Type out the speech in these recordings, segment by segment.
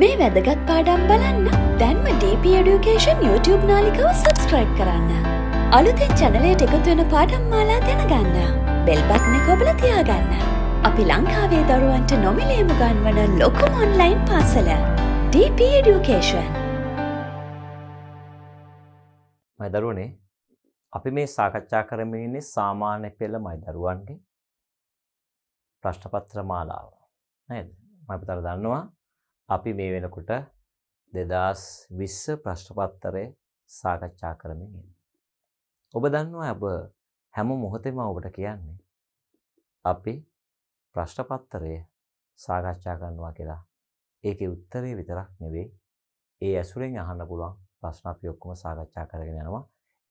මේ වැදගත් පාඩම් බලන්න දැන්ම DP Education YouTube නාලිකව සබස්ක්‍රයිබ් කරන්න. අලුතෙන් චැනලයට එකතුවෙන පාඩම් මාලා දැනගන්න. බෙල්බත්න කොබල තියාගන්න. අපි ලංකාවේ දරුවන්ට නොමිලේම ගන්වන ලොකුම ඔන්ලයින් පාසල. DP Education. මයිදරුවනේ අපි මේ සාකච්ඡා කරමයන්නේ සාමාන්‍ය පෙළ මයිදරුවන්ගේ ප්‍රශ්ටපත්‍ර මාලාව. නයිද මපිතර දන්නවා අපි මේ වෙනකොට දෙදස් විස්ස ප්‍රශ්ටපත්තරය සාකච්ඡා කරමින් ඉන්න. ඔබ දන්නවා ඇබ හැම මොහොතෙම ඔබට කියන්නේ. අපි ප්‍රශ්ටපත්තරය සාකච්ඡා කරනවා කියලා ඒක උත්තරේ විතරක් නෙවේ ඒ ඇසුරෙන් අහන්න පුළුවන් ප්‍රශ්න අපි ඔක්කොම සාකච්ඡා කරගෙන යනවා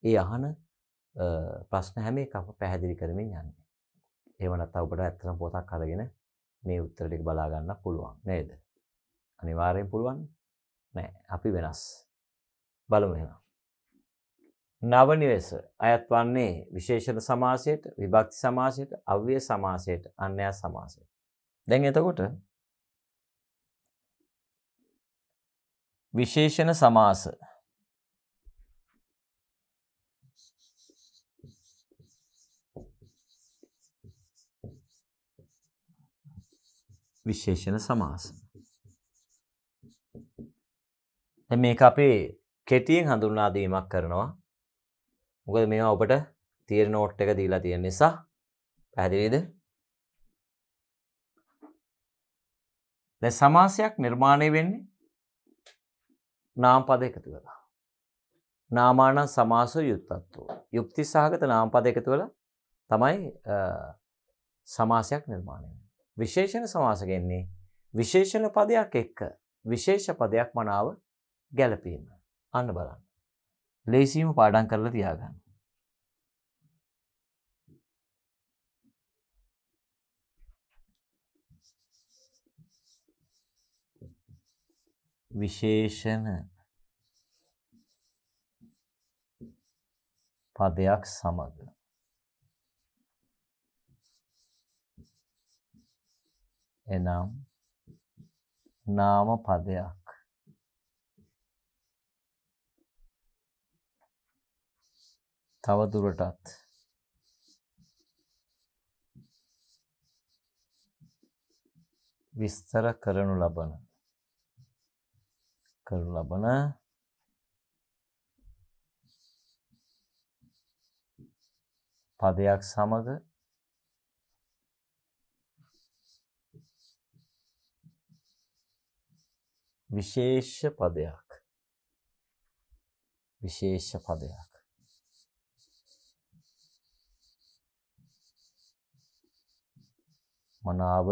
ඒ අහන ප්‍රශ්න හැම එකම පැහැදිලි කරමින් යන්නේ. එහෙම නැත්නම් ඔබට ඇත්තටම පොතක් අරගෙන මේ උත්තර ටික බලා ගන්න පුළුවන් නේද? අනිවාර්යෙන් පුළුවන් නෑ අපි වෙනස් බලමු එහෙනම් නව නිවස අයත් වන්නේ විශේෂණ සමාසයට විභක්ති සමාසයට අව්‍ය සමාසයට අන්‍යා සමාසයට දැන් එතකොට විශේෂණ සමාස විශේෂණ සමාස මේක අපේ කෙටියෙන් හඳුන්වා දීමක් කරනවා මොකද මේවා ඔබට තියෙන නෝට් එක දීලා තියෙන නිසා පැහැදිලිද දැන් සමාසයක් නිර්මාණය වෙන්නේ නාම පද එකතු වෙලා නාමාන සමාස යුක්තත්වෝ යුක්ති සහගත නාම පද එකතු වෙලා තමයි සමාසයක් නිර්මාණය වෙන්නේ විශේෂණ සමාස කියන්නේ විශේෂණ පදයක් එක්ක විශේෂ පදයක් මනාව ගැලපීම අන්න බලන්න. ලේසිීම පාඩන් කරලා තියාගන්න. විශේෂණ පදයක් සමග එනම් නාම පදයක් තවදුරටත් විස්තර කරනු ලබන කරනු ලබන පදයක් සමග විශේෂ පදයක් විශේෂ පදයක් මනාව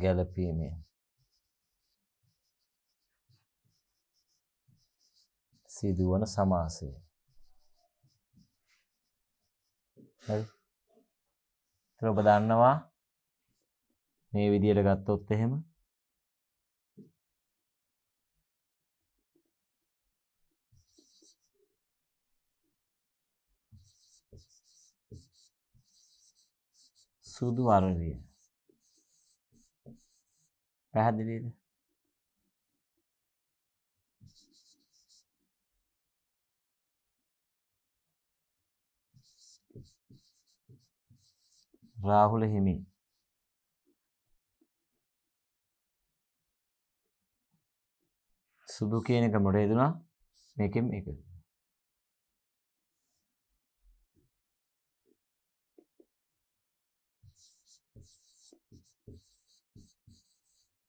ගැලපීමේ සිදුවන සමාසය. හරි. ඔබ දන්නවා මේ විදියට ගත්තොත් එහෙම සුදු වර්ණය. පැහැදිලිද? රාහුල හිමි සුදු කියන එක මොඩේ දුනා මේකෙන් එක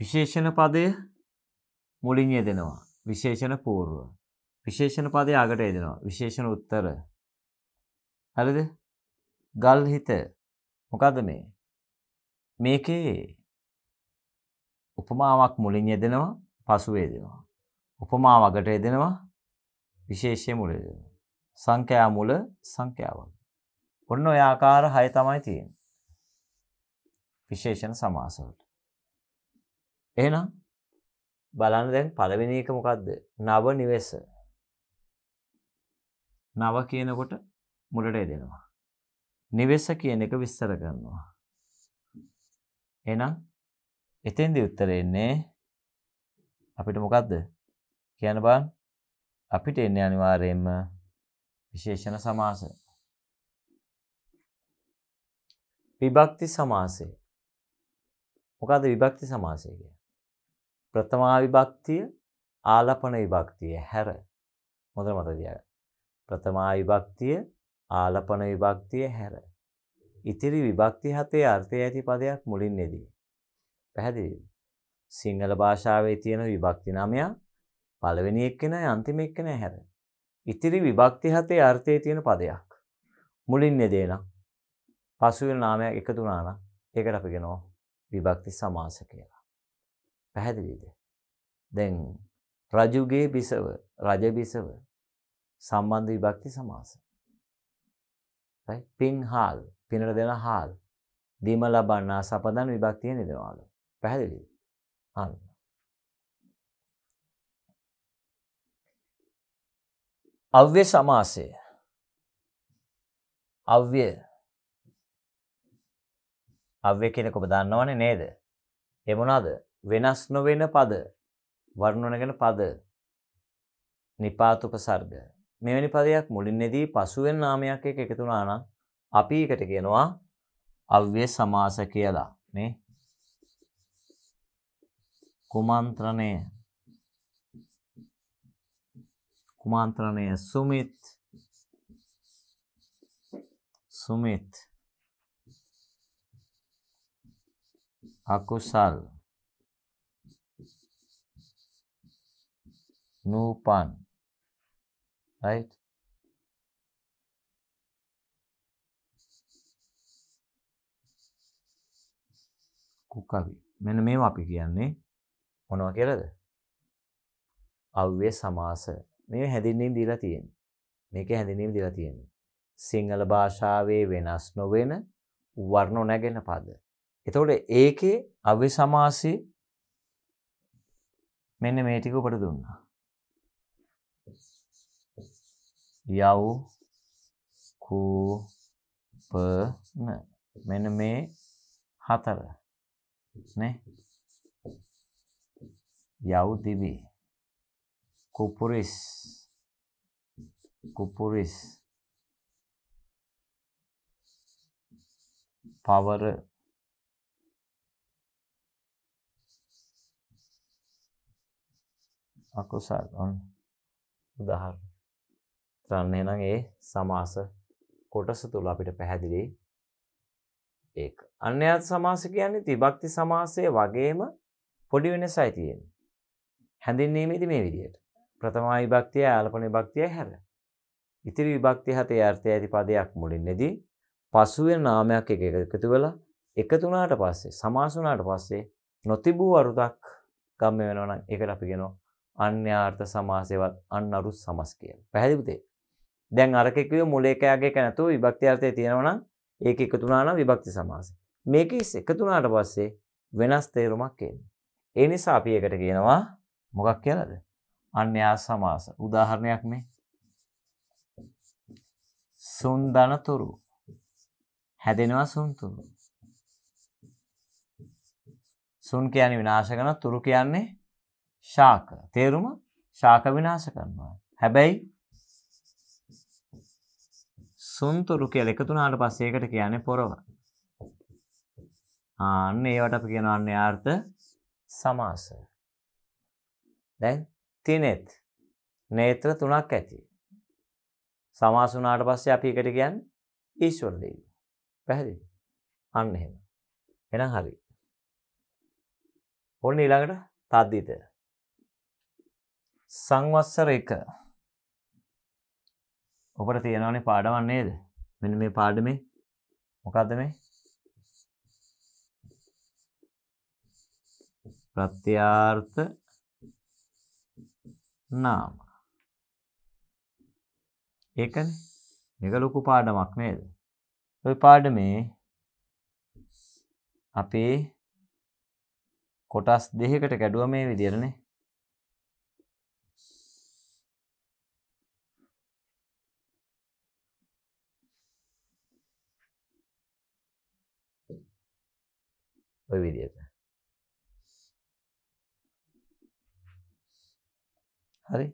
විශේෂණ පදය මුලින් යෙදෙනවා විශේෂණ පූර්ව විශේෂණ පදය අගට යෙදෙනවා විශේෂණ උත්තර හරිද ගල් හිත මොකද මේ මේකේ උපමාවක් මුලින් යෙදෙනවා පසුවේදෙනවා උපමාවකට යෙදෙනවා විශේෂය මුලද සංඛ්‍යා මුල සංඛ්‍යාවක් ඔන්න ඔය ආකාර හය තමයි තියෙන විශේෂණ සමාසවලට එහෙනම් බලන්න දැන් පළවෙනි එක මොකක්ද? නව නිවෙස. නව කියනකොට මුලට එදෙනවා. නිවෙස කියන එක විස්තර කරනවා. එහෙනම් එතෙන්දී උත්තර එන්නේ අපිට මොකද්ද? කියන්න බලන්න. අපිට එන්නේ අනිවාර්යයෙන්ම විශේෂණ සමාස. විභක්ති සමාසය. මොකද්ද විභක්ති සමාසය කියන්නේ? ප්‍රථමා විභක්තිය ආලපන විභක්තිය හැර හොඳට මතක තියාගන්න. ප්‍රථමා විභක්තිය ආලපන විභක්තිය හැර. ඉතිරි විභක්ති හතේ අර්ථය ඇති පදයක් මුලින් නෙදී. පැහැදිලිද? සිංහල භාෂාවේ තියෙන විභක්ති නමය පළවෙනි එක්කෙනයි අන්තිම එක්කෙනයි හැර. ඉතිරි විභක්ති හතේ අර්ථයේ තියෙන පදයක්. මුලින් නෙදේනම් පසුවෙන නාමයක් එකතු වුණා නම් ඒකට අපි කියනවා විභක්ති සමාස කියලා. පැහැදිලිද. දැන් රජුගේ බිසව රජබිසව සම්බන්ධ විභක්ති සමාස. පින් හාල් පිනට දෙන හාල් දීම ලබන්නා සපදන් විභක්තිය නිදවාලු. පැහැදිලි අන්න. අව්‍ය සමාසය අව්‍ය අව්‍ය කෙනෙකොබ දන්නවන නේද එමුණාද වෙනස් නොවෙන පද වර්ණනගෙන පද නිපාතුක සර්ග මෙවැනි පදයක් මුලින්නෙදී පසුවෙන් නාමයක් එක එකතුනාන අපි එකට ගෙනවා අව්‍ය සමාස කියලා මේ කුමන්ත්‍රණය කුමන්ත්‍රණය සුමිත් සුමිත් අකුසල් Snupan. Right? කුක්කවි. මෙන්න මේවා අපි කියන්නේ මොනවා කියලාද? අව්‍ය සමාස. මේ හැඳින්වීම් දීලා තියෙන්නේ. මේකේ හැඳින්වීම් දීලා තියෙන්නේ. සිංහල භාෂාවේ වෙනස් නොවන වර්ණ නැගෙන පද. එතකොට ඒකේ අව්‍ය සමාසයේ මෙන්න මේ ටික ඔබට දුන්නා. याउ खू प न हाथर ने याउ दिवी कुपुरिस कुपुरिस पावर अकुशल उदाहरण තරන්න එනම් ඒ සමාස කොටස තුළ අපිට පැහැදිලි ඒ අන්‍යත් සමාස කියන්නේ තිබක්ති සමාසය වගේම පොඩි වෙන සයිතියෙන් හැඳින්නීමේද මේ විදියට ප්‍රථමා විභක්තිය යාලපන භක්තිය හැර ඉතිරි විභක්ති හතේ අර්ථය ඇති පදයක් මුලින්නෙදී පසුවෙන් නාමයක් එක එකතු වෙලා එකතුනාට පස්සේ සමාසුනාට පස්සේ නොතිබූ අරුතක් ගම්ම වෙනවනම් එකට අපිගෙන අන්‍යාර්ථ සමාසයවත් අන්නරුත් සමස් කියල පැහැදිපුතේ දැන් අරකෙකව මුලේකයාගේ නැතු විභක්තිර්ථය තියෙනවනම් ඒක එකතුනාන විභක්ති සමාස. මේක එකතුනාට පස්සේ වෙනස් තේරුමක් එන්න. ඒ නිසා අපි එකට කියනවා මොකක් කියලද. අන්‍යා සමාස උදාහරණයක් මේ. සුන්දනතුරු හැදෙනවා සුන්තුරු. සුන් කියන්නේ විනාශ කරන තුරු කියන්නේ ශාක. තේරුම ශාක විනාශ කරනවා. හැබැයි සුන්තුරු කියලා එකතු වුණාට පස්සේ ඒකට කියන්නේ පොරව. ආන්න ඒවට අපි කියනවා අන්‍යාර්ථ සමාස. දැන් තිනෙත් නේත්‍ර තුනක් ඇති. සමාස වුණාට පස්සේ අපි එකට කියන්නේ ඊශ්වර දෙවි. පැහැදිලි? අන්න එහෙම. එහෙනම් හරි. ඔන්න ඊළඟට තද්දිත. සංවස්සර 1 ඔබට තියෙනවානේ පාඩමක් නේද? මෙන්න මේ පාඩමේ මොකද්ද මේ? ප්‍රත්‍යාර්ථ නාම. ඒකනේ. මේක ලොකු පාඩමක් නේද? ওই පාඩමේ අපේ කොටස් දෙකකට කැඩුවා මේ විදිහටනේ. ওই විදිහට. හරි.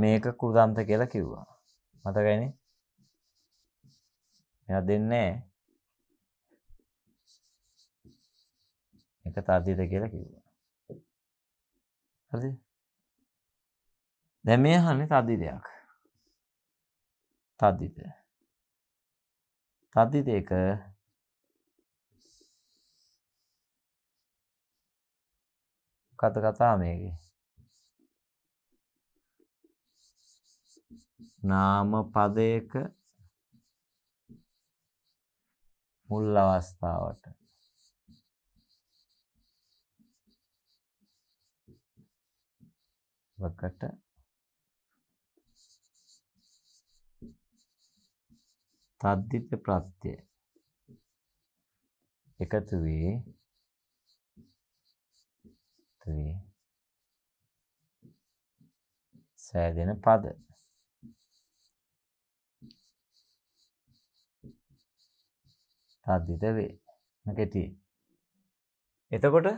මේක කෘදාන්ත කියලා කිව්වා. මතකයිනේ? මෙයා දෙන්නේ එක තාර්ථිත කියලා කිව්වා. හරිද? දැන් මේ අහන්නේ තාර්ථිතයක්. තද්දිත. තද්දිතයක කත කතා මේක නාම පදයක මුල් අවස්ථාවට වකට තද්දිත ප්‍රත්‍යය එකතු වේ වේ සෑදෙන පද තද්දිත වේ නැකෙති එතකොට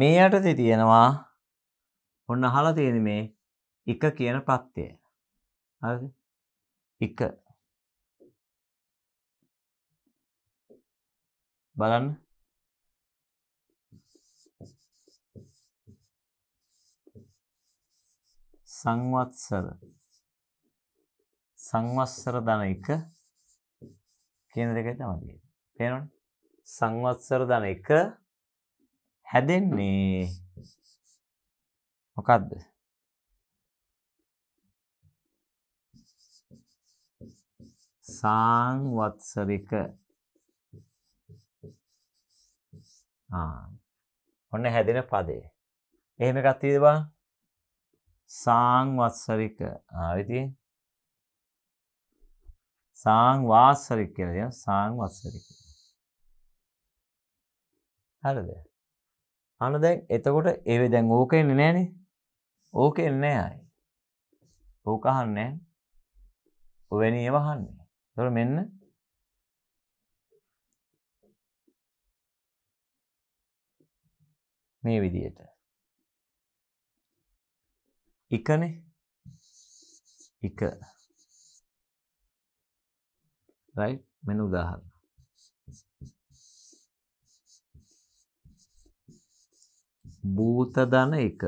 මේ යටතේ තියෙනවා ඔන්න අහලා තියෙන මේ එක කියන ප්‍රත්‍යය හරිද එක බලන්න සංවත්සර සංවත්සර ධන එක කේන්ද්‍රකයි තමයි තියෙන්නේ. තේරෙනවද? සංවත්සර ධන එක හැදෙන්නේ මොකද්ද? සංවත්සරික ආ ඔන්න හැදෙන පදේ. එහෙම එකක් තියෙද බලන්න. සාංවත්සරික ආවිති සාංවාස්සරික කියලා කියන සාංවත්සරික හරිද අන්න දැන් එතකොට ඒවේ දැන් ඕක එන්නේ නැහනේ ඕක එන්නේ නැහැ ඕක අහන්නේ ඔවැනි ඒවා අහන්නේ එතකොට මෙන්න මේ විදිහට එකනේ එක රයි මෙන උදාහරණ භූත ධන එක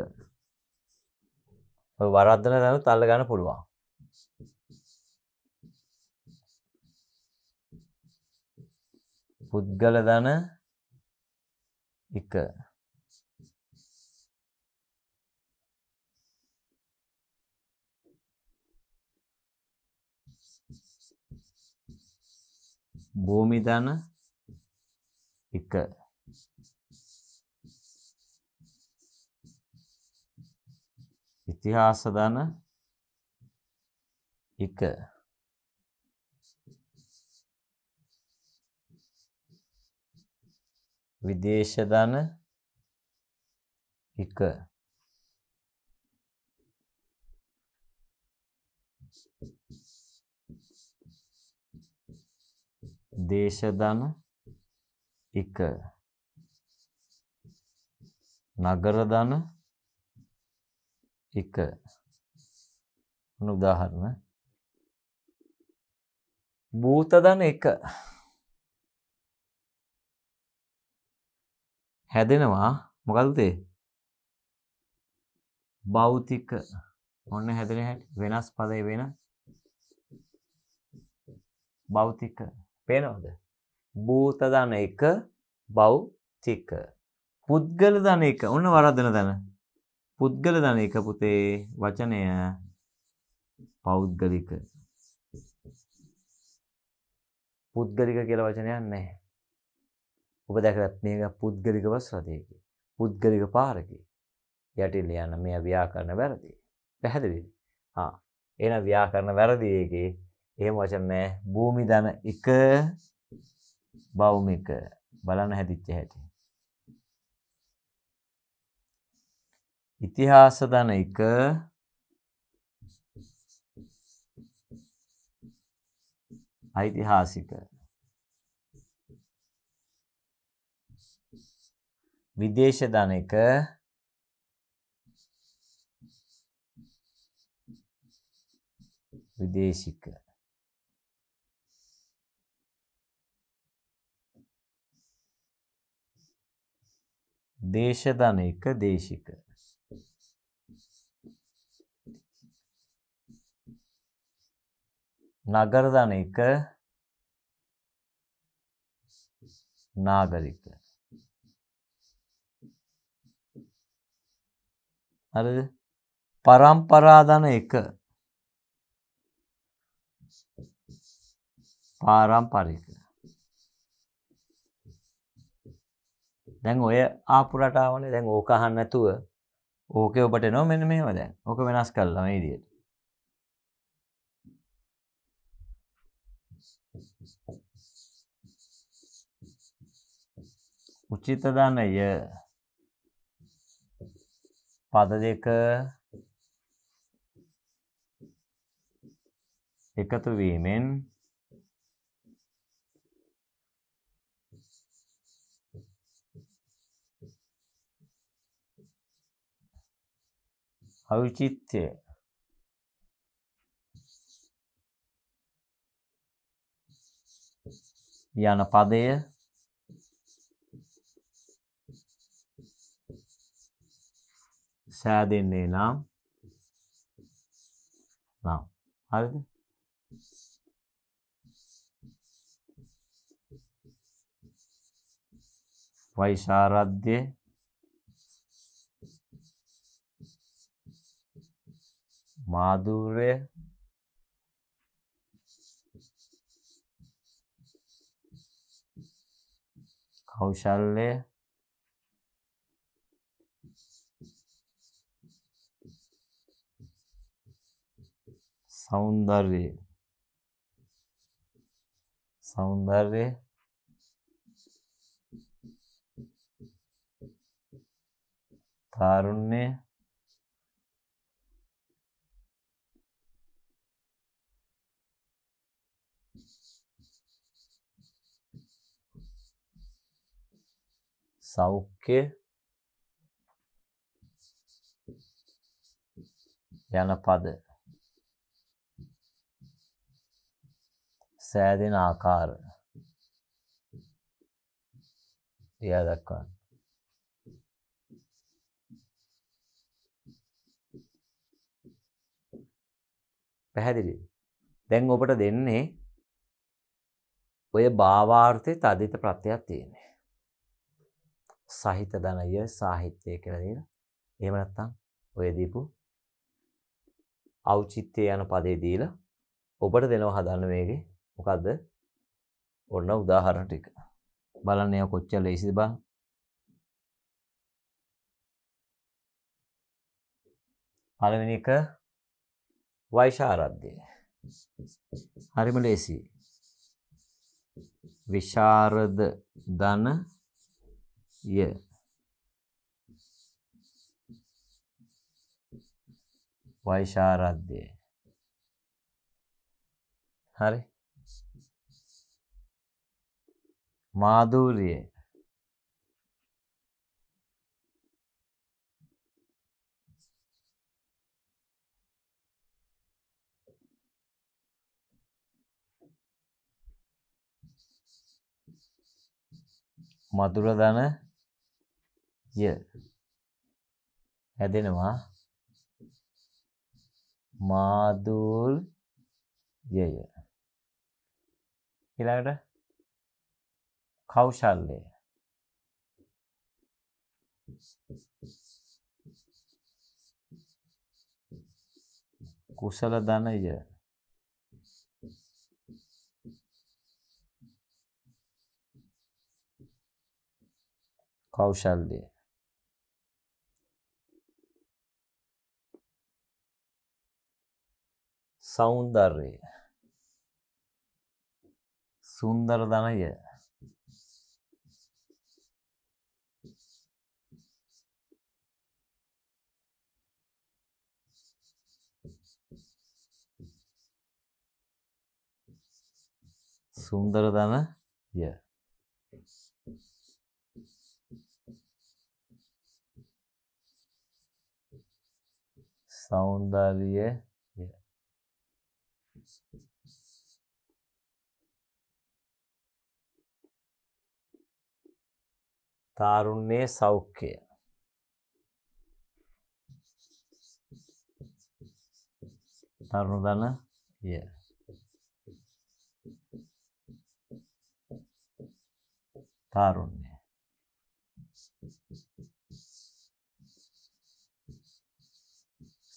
වරද්දන දැනු තල්ල ගන්න පුළුවන් පුද්ගල ධන එක භූමි ධන එක ඉතිහාස ධන එක විදේශ ධන එක දේශධන එක නගර ධන එක උදාහරණ භූත ධන එක හැදෙනවා මොකද්ද භෞතික ඔන්න හැදෙන හැටි වෙනස් පදේ වෙන භෞතික පේනවද? භූත ධන එක භෞතික. පුද්ගල ධන එක ඔන්න වරදන ධන. පුද්ගල ධන එක පුතේ වචනය පෞද්ගලික. පුද්ගලික කියලා වචනයක් නැහැ. ඔබ දැකලත් මේක පුද්ගලික බස් රථයකි. පුද්ගලික පාරකි. යටිල් යන මෙය ව්‍යාකරණ වැරදි. පැහැදිලිද? ආ. එහෙනම් ව්‍යාකරණ වැරදි එකේ එහෙම වචන නෑ. භූමි ධන එක භෞමික බලන්න හැදිච්ච හැටි. ඉතිහාස ධන එක ඓතිහාසික විදේශ ධන එක විදේශික දේශධන එක දේශික නගර ධන එක නාගරික හරිද පරම්පරා ධන එක පාරම්පරික දැන් ඔය ආපුරටාවනේ දැන් ඕකහන්න ඇතුව ඕක ඔබට නෝ මෙන මෙහම දැන් ඕක වෙනස් කරලම ඉදියට උචිතධනය පද දෙක එකතු වීමෙන් අවිචිත්‍ය යන පදය සෑදෙන්නේ නම් නම් හරිද වෛශාරද්‍ය මාධූරය කෞශල්ලය සෞන්දර්යය සෞන්දර්යය තාරුණ්‍යය සෞඛ්‍ය යන පද සෑදෙන ආකාර එයා දක්වන්න පැහැදිලි දැන් ඔබට දෙන්නේ ඔය භාවාර්ථය තදිත ප්‍රත්‍යයක් තියෙන්නේ සහිත ධනය සාහිත්‍ය කියලා දෙන. එහෙම නැත්නම් ඔය දීපු ඖචිත්‍ය යන පදේ දීලා ඔබට දෙනවා හදන්න මේකේ මොකද්ද? ඔන්න උදාහරණ ටික. බලන්න ඒක කොච්චර ලේසිද බං. පළවෙනි එක වෛශාරද්දේ. හරිම ලේසි. විශාරද ධන ය වෛශාරද්දය හරි මාධූරිය මදුරදන ය හැදෙනවා මාදුල් යය ඊළඟට කෞශල්‍යය කුසල ධනය කෞශල්‍යය सौंदर्य सुंदर दाना ये सुंदर दान ये सौंदर्य තාරුණ්‍යයේ සෞඛ්‍යය. තරුණ ධන ය. තාරුණ්‍ය.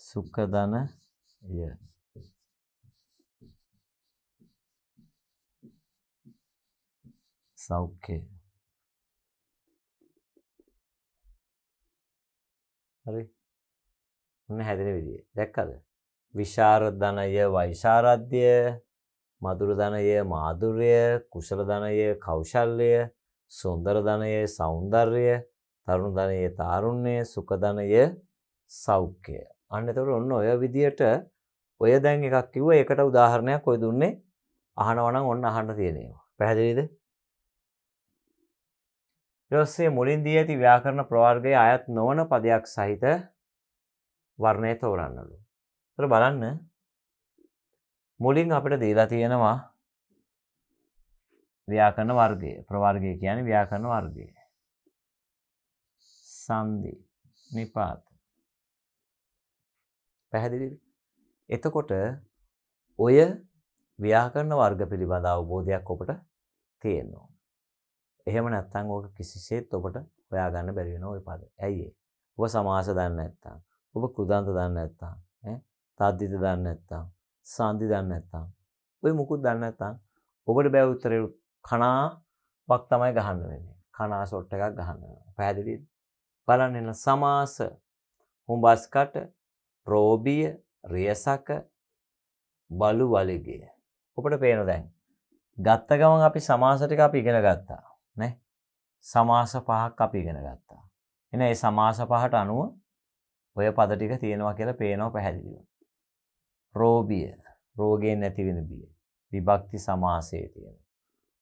සුඛ ධන ය. සෞඛ්‍යය. හරි ඔන්න හැදෙන විදිය දැක්කද විශාරධනය වෛශාරද්‍ය මధుර ධනය මාధుර්ය කුසල ධනය කෞශල්‍ය සුන්දර ධනය సౌందර්ය තරුණ ධනය තාරුණ්‍ය සුඛ ධනය සෞඛ්‍ය අන්න එතකොට ඔන්න ඔය විදියට ඔය දැන් එකක් කිව්වා ඒකට උදාහරණයක් ඔය දුන්නේ අහනවා නම් ඔන්න අහන්න තියෙනවා පැහැදිලිද ඊළස්සේ මුලින් දී ඇති ව්‍යාකරණ ප්‍රවර්ගයේ අයත් නොවන පදයක් සහිත වර්ණය තෝරන්නලු. ඒතර බලන්න මුලින් අපිට දීලා තියෙනවා ව්‍යාකරණ වර්ගය. ප්‍රවර්ගය කියන්නේ ව්‍යාකරණ වර්ගය. සංදි, නිපාත. පැහැදිලිද? එතකොට ඔය ව්‍යාකරණ වර්ග පිළිබඳ අවබෝධයක් ඔබට තියෙනවා. එහෙම නැත්නම් ඕක කිසිසේත් ඔබට හොයාගන්න බැරි වෙන ওই පද. ඇයි ඒ? ඔබ සමාස දන්නේ නැත්නම්, ඔබ කෘදාන්ත දන්නේ නැත්නම්, ඈ තාද්දිත දන්නේ නැත්නම්, සාන්දි දන්නේ නැත්නම්, ඔය මුකුත් දන්නේ නැත්නම් ඔබට බෑ උත්තරේ කණාවක් තමයි ගහන්න වෙන්නේ. කණා ෂොට් එකක් ගහන්න වෙනවා. පැහැදිලිද? බලන්න එන සමාස හුඹස්කට රෝබිය රියසක බලු වලිගය. ඔබට පේන දැන්. ගත්ත ගමන් අපි සමාස ටික අපි ඉගෙන ගත්තා. නෑ සමාස පහක් අපි ගෙන ගත්තා. එන ඒ සමාස පහට අනුව ඔය පද ටික තියෙනවා කියලා පේනෝ පැහැදිලිව. රෝබිය රෝගයෙන් නැතිවෙන බිය. විභක්ති සමාසයේ තියෙනවා.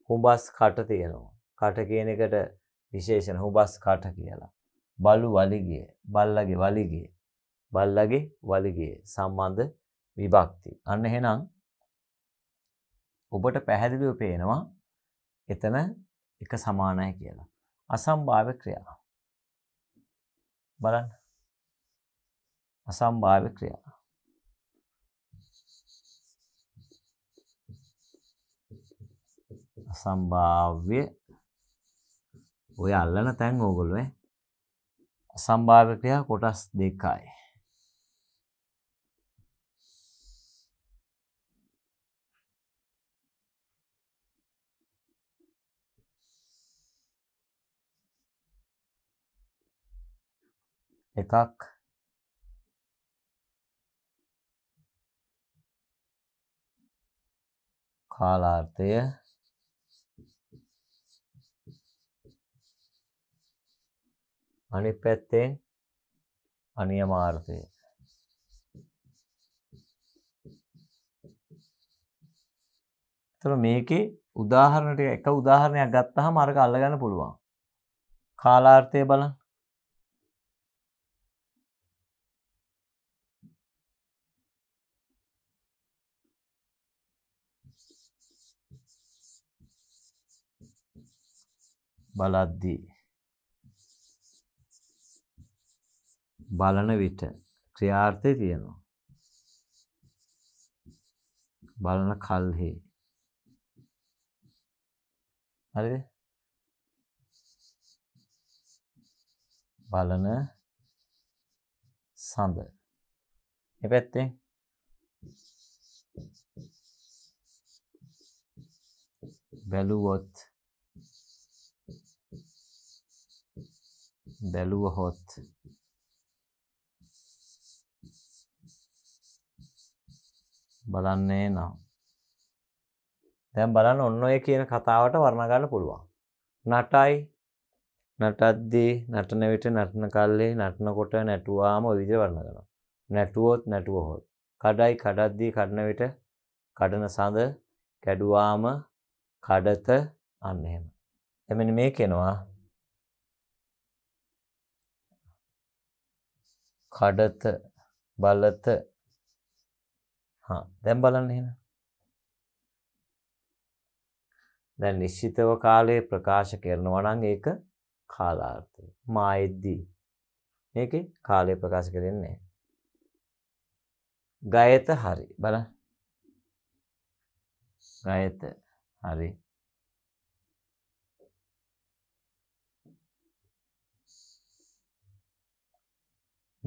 හුබස් කට තියෙනවා. කට කියන එකට විශේෂණ හුබස් කට කියලා. බලු වලිගිය, බල්ලගේ වලිගිය, බල්ලගේ වලිගිය සම්බන්ධ විභක්ති. අන්න එහෙනම් ඔබට පැහැදිලිව පේනවා එතන එක සමානයි කියලා. අසම්භාව ක්‍රියා. බලන්න. අසම්භාව ක්‍රියා. අසම්භාව්‍ය ඔය අල්ලන තැන් ඕගොල්ලෝ ඈ. අසම්භාව ක්‍රියා කොටස් දෙකයි. එකක් කාලාර්ථය අනිත් පැත්තෙන් අනියමාර්ථය එතකොට මේකේ උදාහරණට එක උදාහරණයක් ගත්තාම අරක අල්ලගන්න පුළුවන් කාලාර්ථය බලන්න බලද්දී බලන විට ක්‍රියාර්ථය තියෙනවා. බලන කල්හි හරිද? බලන සඳ. මේ පැත්තෙන් බැලුවොත් බැලුවහොත් බලන්නේ නම් දැන් බලන්න ඔන්න ඔය කියන කතාවට වර්ණ ගන්න පුළුවන් නටයි නටද්දී නටන විට නටන කල්ලේ නටනකොට නැටුවාම ඔය විදිහට වර්ණ කරනවා නැටුවොත් නැටුවහොත් කඩයි කඩද්දී කඩන විට කඩන සඳ කැඩුවාම කඩත අන්න එහෙම එමෙන්න මේ කියනවා කඩත බලත දැම් බලන්න එන දැන් නිශ්චිතව කාලයේ ප්‍රකාශ කරනවනං ඒක කාලාර්ථය මායිද්දී මේක කාලය ප්‍රකාශ කරන්නේ ගයත හරි බල ගයත හරි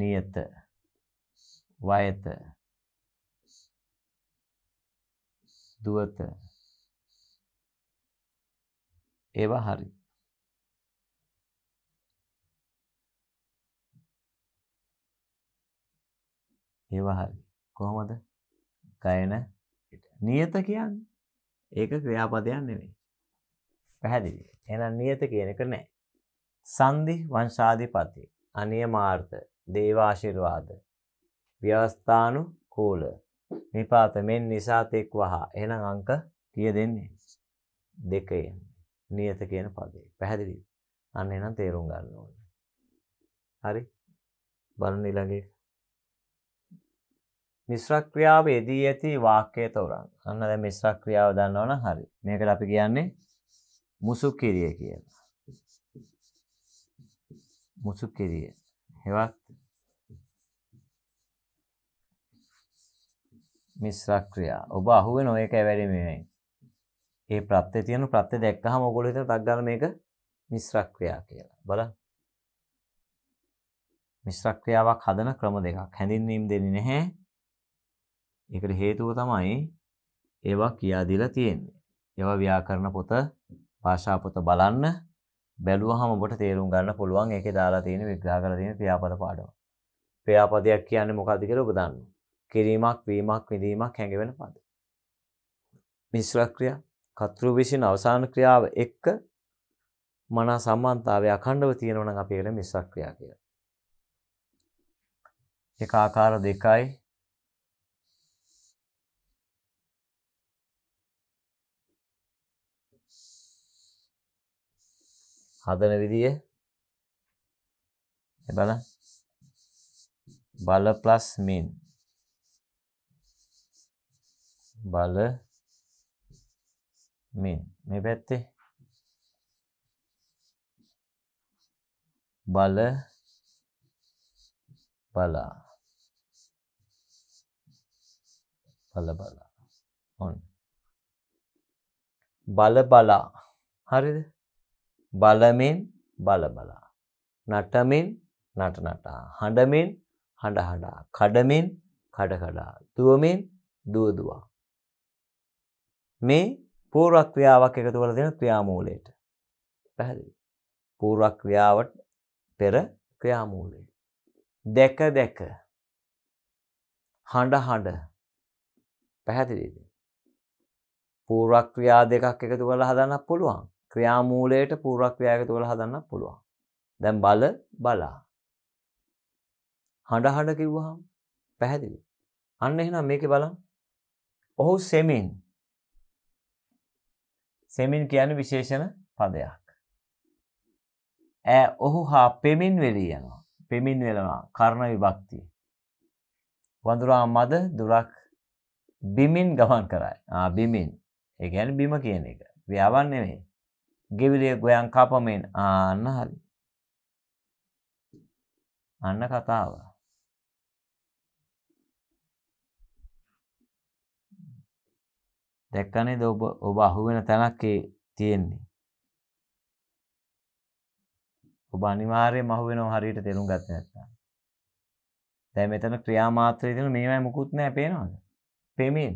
නියත වයත දුවත ඒවා හරි ඒවා හරි කොහොමද ගයන නියත කියන්නේ ඒක ක්‍රියාපදයක් නෙවෙයි පැහැදිලි එහෙනම් නියත කියන එක නෑ සංදි වංශාධිපති අනියමාර්ථ දේවාශිර්වාද ව්‍යවස්ථානු කූල නිපාත මෙන් නිසාතෙක් වහා එහෙනම් අංක කිය දෙන්නේ දෙකය නියත කියන පදේ පැහැදිලි අන්න එනම් තේරුම් ගන්න ඕන හරි බලන ඊළඟේ මිශ්‍රක්‍රියාව යෙදී ඇති වාක්‍යය තෝරන්න අන්න දැන් මිශ්‍රක්‍රියාව දන්නවනම් හරි මේකට අපි කියන්නේ මුසුකිරිය කියලා මුසුකිරිය හෙවත් මිශ්‍ර ක්‍රියා. ඔබ අහුවෙන ඔයක වැඩි මේ. ඒ ප්‍රත්‍ය තියෙන ප්‍රත්‍ය දැක්කහම ඔයගොල්ලෝ හිතන තක් ගාලා මේක මිශ්‍ර ක්‍රියා කියලා. බලන්න. මිශ්‍ර ක්‍රියාවක් හදන ක්‍රම දෙකක්. හැඳින්වීම් දෙන්නේ නැහැ. ඒකට හේතුව තමයි ඒවා කියා දීලා තියෙන්නේ. ඒවා ව්‍යාකරණ පොත, භාෂා පොත බලන්න බැලුවහම ඔබට තේරුම් ගන්න පුළුවන් ඒකේ දාලා තියෙන විග්‍රහ කරලා තියෙන ක්‍රියාපද පාඩම. ක්‍රියාපදයක් කියන්නේ මොකක්ද කියලා ඔබ දන්නවා. කිරීමක් වීමක් විඳීමක් හැඟවෙන පද. මිශ්‍ර ක්‍රියා කතෘ විසින් අවසාන ක්‍රියාව එක්ක මනා සම්බන්ධතාවය අඛණ්ඩව තියෙනවා නම් අපි ඒකට මිශ්‍ර ක්‍රියා කියලා. එක ආකාර දෙකයි හදන විදිය බලන්න බල ප්ලස් මින් බලමින් මේ පැත්තේ බල බලා බල බලා ඔන්න බල බලා හරිද බලමෙන් බල බලා නටමෙන් නට නටා හඬමෙන් හඬ හඬා කඩමෙන් කඩ කඩා දුවමෙන් දුව දුවා මේ පූර්වක්‍රියාවක් එකතු කර දෙන ක්‍රියාමූලයට. පැහැදිලි. පූර්වක්‍රියාවට පෙර ක්‍රියාමූලය. දැක දැක හඬ හඬ පැහැදිලිද? පූර්වක්‍රියා දෙකක් එකතු කරලා හදන්නත් පුළුවන්. ක්‍රියාමූලයට පූර්වක්‍රියා එකතු කරලා හදන්නත් පුළුවන්. දැන් බල බලා. හඬ හඬ කිව්වහම පැහැදිලි. අන්න එහෙනම් මේකේ බලන්න. ඔහු සෙමින් සෙමින් කියන විශේෂණ පදයක්. ඇ ඔහු හා පෙමින් වෙලී යනවා. පෙමින් වෙලවා කර්ණ විභක්තිය. වඳුරා මද දුරක් බිමින් ගමන් කරයි. බිමින් ඒ ගැන බිම කියන එක. ව්‍යාවන් නෙමෙයි. ගෙවිලිය ගොයන් කපමෙන් ආන්න හරි. අන්න කතාව. දැක්කනේද ඔබ ඔබ අහුවෙන තැනක් තියෙන්නේ. ඔබ අනිවාර්යයෙන්ම අහුවෙනව හරියට තේරුම් ගත්තේ නැත්නම්. දැන් මෙතන ක්‍රියාමාත්‍රයේ තියෙන මේවයි මුකුත් නැහැ පේනවද? ප්‍රේමයෙන්.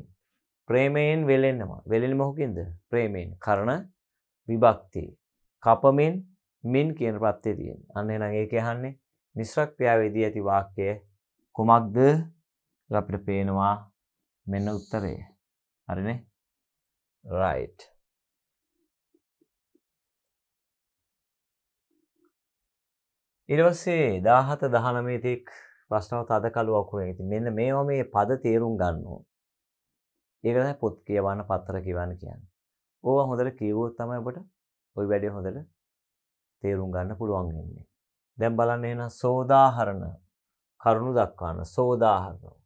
ප්‍රේමයෙන් වෙලෙන්නවා. වෙලෙන්නේ මොකකින්ද? ප්‍රේමයෙන්. කරණ විභක්තිය. කපමින් මින් කියන ප්‍රත්‍යය තියෙනවා. අන්න එහෙනම් ඒක යහන්නේ මිශ්‍ර ක්‍රියාවේදී ඇති වාක්‍යය කුමක්ද? අපිට පේනවා මෙන්න උත්තරය. හරිනේ? right ඉරවස්සේ දාහත දහනමේතිෙක් ප්‍රශ්නව තද කලු අකුරෙන් ඇති මෙන්න මේවා මේ පද තේරුම් ගන්නවා ඒකට පොත් කියවන්න පත්තර කිවන්න කියන්න ඕවා හොඳට කිව්වොත් තමයි ඔබට ওই වැඩේ හොඳට තේරුම් ගන්න පුළුවන් වෙන්නේ දැන් බලන්න එන සෝදාහරණ කරුණු දක්වන්න සෝදාහරණ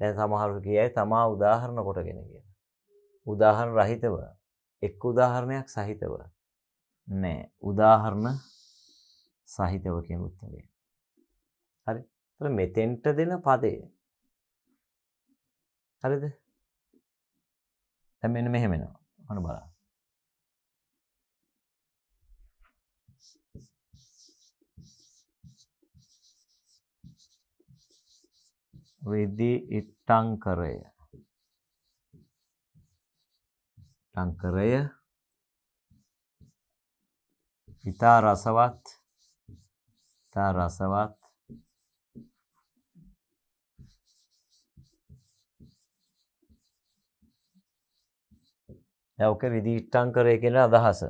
දැන් සමහරු කියයි තමා උදාහරණ කොටගෙන කිය උදාහරණ රහිතව එක් උදාහරණයක් සහිතව නෑ උදාහරණ සහිතව කියන උත්තරය. හරි. ඒතර මෙතෙන්ට දෙන පදය. හරිද? දැන් මෙන්න මෙහෙම එනවා. අන්න බලන්න. වෙදි ඉට්ටංකරය ලංකරය ඉතා රසවත් ඉතා රසවත් දැන් ඔක විදිහට්ටංකරය කියන අදහස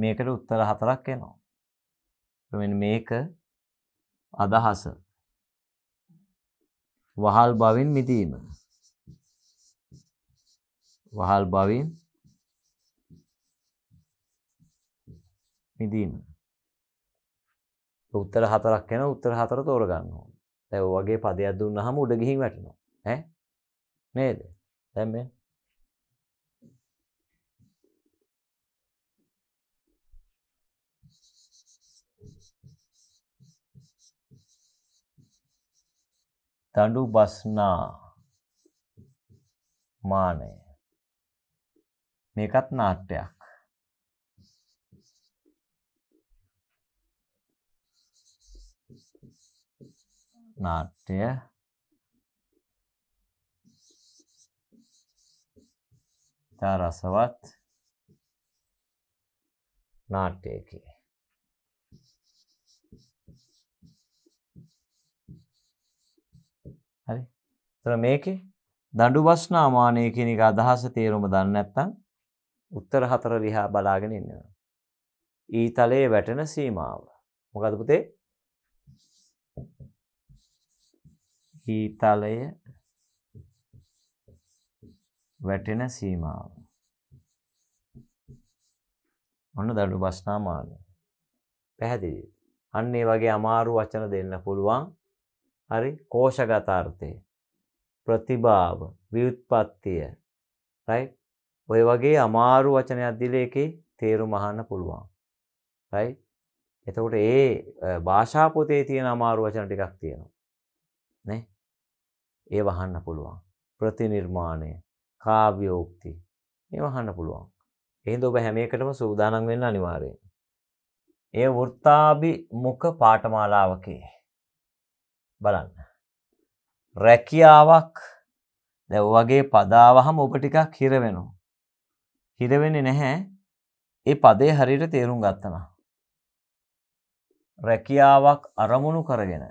මේකට උත්තර හතරක් එනවා. මෙන්න මේක අදහස වහල් බවින් මිදීම වහල් භවෙන් මිදීම. උත්තර හතරක් යන උත්තර හතර තෝරගන්න ඕනේ. දැන් ඔය වගේ පදයක් දුන්නාම උඩ ගිහින් වැටෙනවා. ඈ නේද? දැන් මේ දඬු බස්නා මානය මේකත් නාට්‍යයක්. නාට්‍ය ඉතා රසවත් නාට්‍යයකි. හරි. ඒතර මේකේ දඬු වස්නාමානය කියන එක අදහස තේරුම දන්නේ නැත්නම් උත්තර හතර දිහා බලාගෙන ඉන්නවා. ඊතලයේ වැටෙන සීමාව. මොකද පුතේ? ඊතලය වැටෙන සීමාව. ඔන්න දඩු බස්නාමාන. පැහැදිලි. අන්න ඒ වගේ අමාරු වචන දෙන්න පුළුවන්. හරි කෝෂගතාර්ථය. ප්‍රතිභාව, ව්‍යුත්පත්තිය. right ඔය වගේ අමාරු වචනයක් දිලා ඒකේ තේරුම අහන්න පුළුවන්. right? එතකොට ඒ භාෂා පොතේ තියෙන අමාරු වචන ටිකක් තියෙනවා. නේ? ඒව අහන්න පුළුවන්. ප්‍රතිනිර්මාණය, කාව්‍යෝක්ති ඒව අහන්න පුළුවන්. එහෙනම් ඔබ හැම එකටම සූදානම් වෙන්න අනිවාර්යයෙන්. ඒ වෘත්තාභි මුඛ පාඨමාලාවකේ බලන්න. රැකියාවක් දැන් වගේ පදාවහම ඔබ ටිකක් හිර වෙනවා. හිරවෙන්නේ නැහැ ඒ පදේ හරියට තේරුම් ගත්තනම්. රැකියාවක් අරමුණු කරගෙන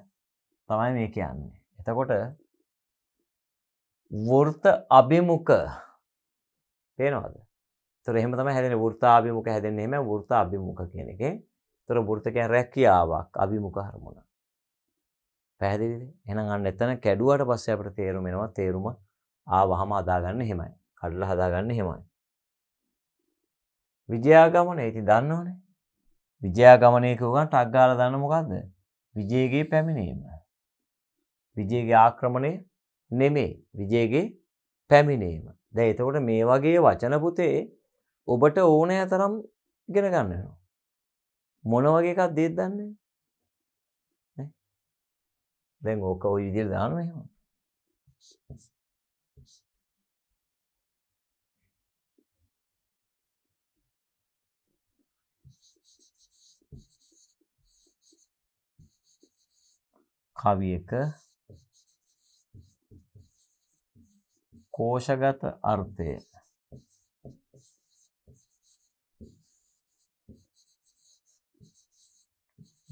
තමයි මේ කියන්නේ. එතකොට වෘත අභිමුඛ පේනවද? ඒතර එහෙම තමයි හැදෙන්නේ වෘත අභිමුඛ හැදෙන්නේ එහෙම වෘත අභිමුඛ කියන එකේ. ඒතර වෘත කියන්නේ රැකියාවක් අභිමුඛ අරමුණ. පැහැදිලිද? එහෙනම් අන්න එතන කැඩුවාට පස්සේ අපිට තේරුම් වෙනවා තේරුම ආවහම හදාගන්න එහෙමයි. කඩලා හදාගන්න එහෙමයි. විජයාගමන ඇති දන්නවනේ විජයාගමනයක වුවන් ටක්ගාල දන්න මොකක්ද විජයගේ පැමිණීම විජයගේ ආක්‍රමණය නෙමේ විජයගේ පැමිණීම දැ එතකොට මේ වගේ වචන පුතේ ඔබට ඕනෑ තරම් ගෙන ගන්නවා මොන වගේ එකක් දේත් දන්නේ දැන් ඕක ඔය විදිර දාන්න එහෙම කවියක කෝෂගත අර්ථය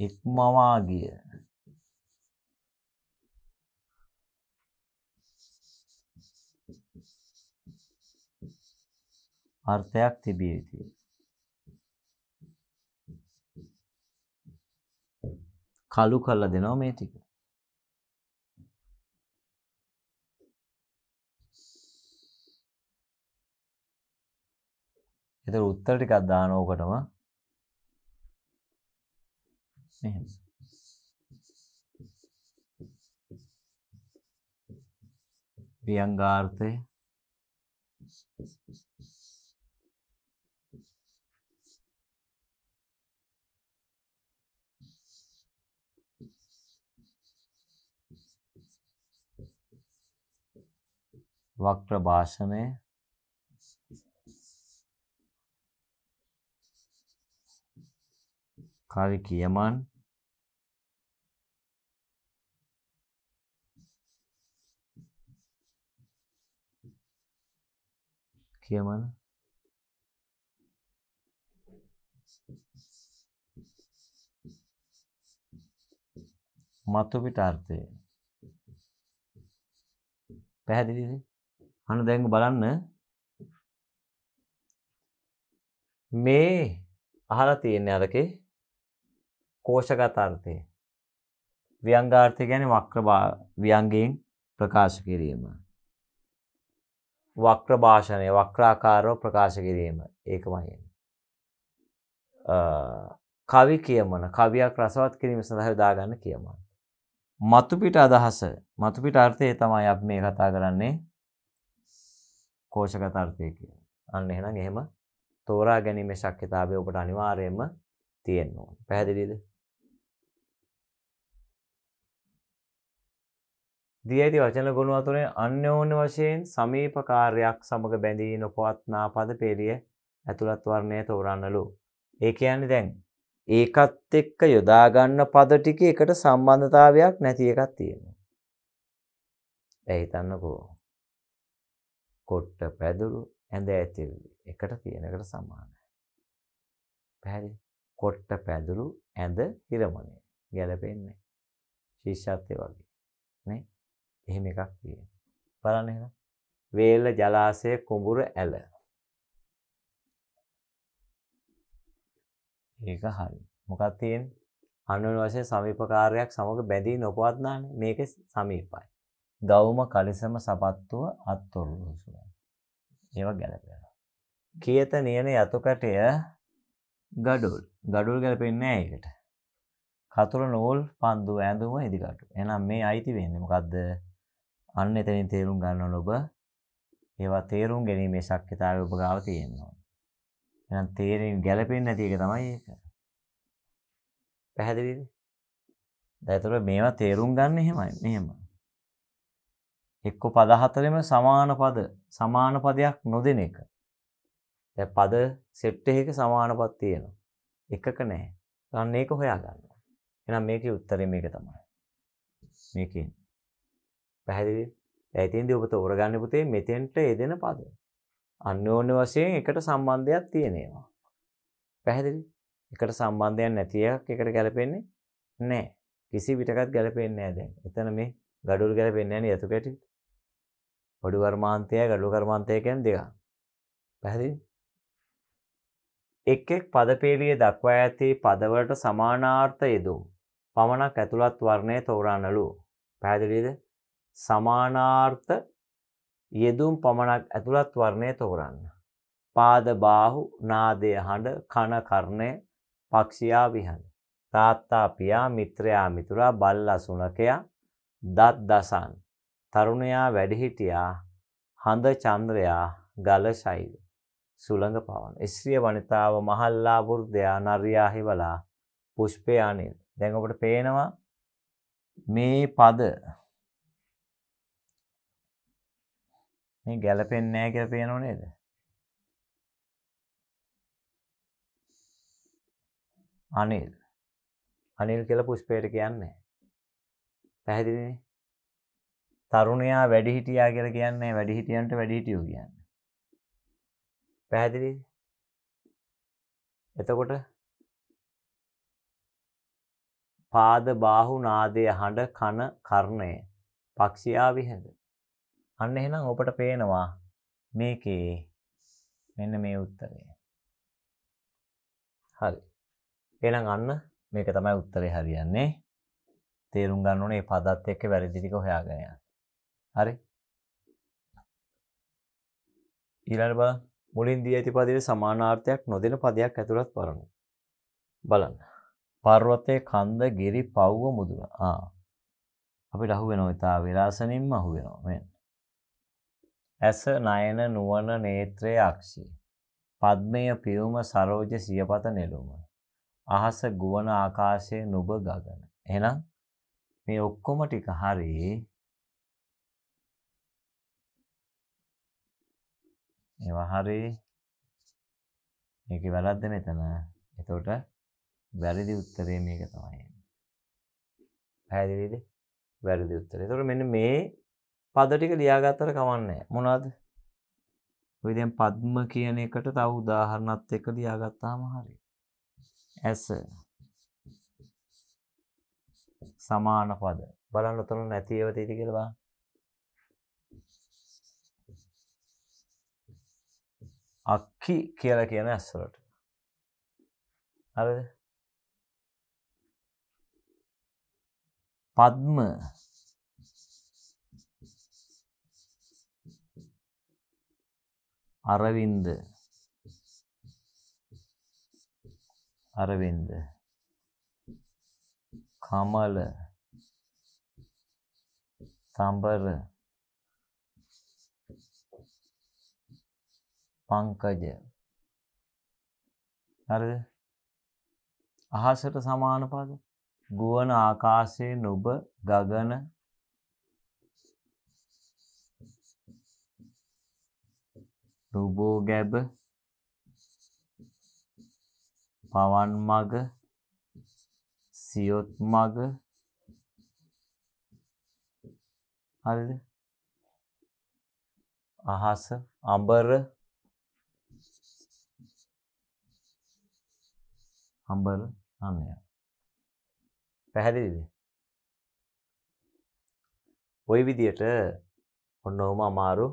ඉක්මවා ගිය අර්ථයක් තිබිය යුතුය. කලු කරලා දෙනවා මේ ටික. එතකොට උත්තර ටිකක් දාන ඕකටම මෙහෙම වියංගාර්ථය වක්‍ර භාෂණය Kari Kieman. Kieman. මතු පිට අර්ථය පැහැදිලිද අන්න දැන් බලන්න මේ අහලා තියෙන්නේ අරකේ කෝෂගත අර්ථය. ව්‍යංගාර්ථය ගැන වක්‍ර ව්‍යංගයෙන් ප්‍රකාශ කිරීම. වක්‍ර භාෂණය වක්‍රාකාරව ප්‍රකාශ කිරීම ඒකමයි. කවි කියමන කවියක් රසවත් කිරීම සඳහා යොදාගන්න කියමන. මතුපිට අදහස මතුපිට අර්ථය තමයි අප මේ කතා කරන්නේ කෝෂගත අර්ථය කිය. අන්න එහෙනම් එහෙම තෝරා ගැනීමේ ශක්්‍යතාවය ඔබට අනිවාර්යයෙන්ම තියෙනවා. පැහැදිලිද? දී ඇති වචන ගොුණු අතුරෙන් අන්‍යෝන්‍ය වශයෙන් සමීප කාර්යක් සමඟ බැඳී නොපවත්නා පද පෙළිය ඇතුළත්වර්ණය තෝරන්නලු. ඒකයන්න දැන්. ඒකත් එක්ක යොදාගන්න පදටික එකට සම්බන්ධතාවයක් නැති එකත් තියෙන. ඇහිතන්නකෝ කොට්ට පැදුරු ඇඳ ඇතිල්ලි එකට තියෙනකට සමානයි. පැරි කොට්ට පැදුරු ඇඳ හිරමණය ගැලපෙන්නේ ශිෂ්‍යත්ය වගේ. නේ? එහෙම එකක් තියෙන. බලන්න එහෙනම්. වේල ජලාශය කුඹුර ඇල. ඒක හරි. මොකක්ද තියෙන්නේ? අනුන් වශයෙන් සමීපකාරයක් සමග බැඳී නොපවත්නානේ. මේක සමීපයි. ගවුම කලිසම සපත්තුව අත්වලුසුව. ඒවා ගැලපෙනවා. කියත නියන යතුකටය ගඩොල්. ගඩොල් ගැලපෙන්නේ නැහැ ඒකට. කතුර නූල් පන්දු ඇඳුම ඉදිකටු. එහෙනම් මේ අයිති වෙන්නේ මොකද්ද? අන්න එතනින් තේරුම් ගන්න ඔබ ඒවා තේරුම් ගැනීමේ ශක්්‍යතාවය ඔබ ගාව තියෙනවා. එහෙනම් තේරෙන්නේ ගැළපෙන්නේ නැති එක තමයි ඒක. පැහැදිලිද? දැන් මේවා තේරුම් ගන්න එහෙමයි. මෙහෙම. එක්ක පද හතරෙම සමාන පද සමාන පදයක් නොදෙන එක. දැන් පද සෙට් එකක සමාන පද තියෙනවා. එකක නැහැ. අන්න ඒක හොයාගන්න. එහෙනම් මේකේ උත්තරේ මේක තමයි. මේකේ පැහැදිලි ඇතින්ද ඔබ තෝරගන්න පුතේ මෙතෙන්ට එදෙන පද. අන්‍යෝන්‍ය වශයෙන් එකට සම්බන්ධයක් තියෙනවා. පැහැදිලි එකට සම්බන්ධයක් නැතියක් එකට ගැලපෙන්නේ නෑ කිසි විටකත් ගැලපෙන්නේ නෑ දැන්. එතන මේ gadul ගැලපෙන්නේ නෑනේ යතු කැටි. පොඩි වර්මාන්තය gadul කර්මාන්තය කියන්නේ දෙකක්. පැහැදිලි? එක් එක් පදපේලිය දක්වා ඇති පදවලට සමානාර්ථ යෙදූ පමණක් ඇතුළත් වර්ණය තෝරන්නලු. පැහැදිලිද? සමානාර්ථ යෙදුම් පමණක් ඇතුළත් වර්ණය තෝරන්න. පාද බාහු නාදය හඬ කන කර්ණය පක්ෂයා විහඳ. තාත්තා පියා මිත්‍රයා මිතුරා බල්ලා සුනකයා දත් දසන්. තරුණයා වැඩිහිටියා හඳ චන්ද්‍රයා ගල ශෛල. සුළඟ පවන. ස්ත්‍රිය වනිතාව මහල්ලා වෘද්ධයා නරියා හිවලා පුෂ්පයානිල්. දැන් ඔබට පේනවා මේ පද මේ ගැලපෙන්නේ නැහැ කියලා පේනව නේද? අනිල්. අනිල් කියලා පුෂ්පයට කියන්නේ. පැහැදිලිනේ? තරුණයා වැඩිහිටියා කියලා කියන්නේ වැඩිහිටියන්ට වැඩිහිටියෝ කියන්නේ. පැහැදිලිද? එතකොට පාද බාහු නාදය හඬ කන කර්ණය පක්ෂියා විහෙඳ අන්න එහෙනම් ඔබට පේනවා මේකේ මෙන්න මේ උත්තරය. හරි. එහෙනම් අන්න මේක තමයි උත්තරේ හරියන්නේ. තේරුම් ගන්න ඕනේ මේ පදත් එක්ක වැරදි ටික හොයාගෙන යන්න. හරි. ඊළඟට බලන්න මුලින් දී ඇති පදයේ සමානාර්ථයක් නොදෙන පදයක් ඇතුළත් පරණ. බලන්න. පර්වතයේ කන්ද ගිරි පව්ව මුදුන. ආ. අපිට අහුවෙනවා. ඉතාල විලාසනින්ම අහුවෙනවා. මෙන්න. ඇස නයන නුවන නේත්‍රය අක්ෂි. පද්මය පියුම සරෝජ සියපත නෙළුම. අහස ගුවන ආකාශය නුබ ගගන. එහෙනම් මේ ඔක්කොම ටික හරි ඒවා හරි මේක වැරද්ද මෙතන. එතකොට වැරදි උත්තරේ මේක තමයි. පැහැදිලිද? වැරදි උත්තරේ. එතකොට මෙන්න මේ පද ටික ලියාගත්තට කවන්නේ මොනවද? ඔය දැන් පද්ම කියන එකට තව උදාහරණත් එක්ක ලියාගත්තාම හරි. ඇස සමාන පද. බලන්න උතන නැති ඒවා තියෙද කියලා බලන්න. අක්කි කියලා කියන ඇස් වලට. හරිද? පද්ම අරවින්ද අරවින්ද කමල සම්බර පංකජ හරිද අහසට සමාන පද ගුවන් ආකාශයේ නුඹ ගගන රුබෝගැබ පවන් මග සියොත් මග හරිද අහස අඹර අඹර අන්න පැහැදිලිද ওই විදියට ඔන්න ඔහම අමාරු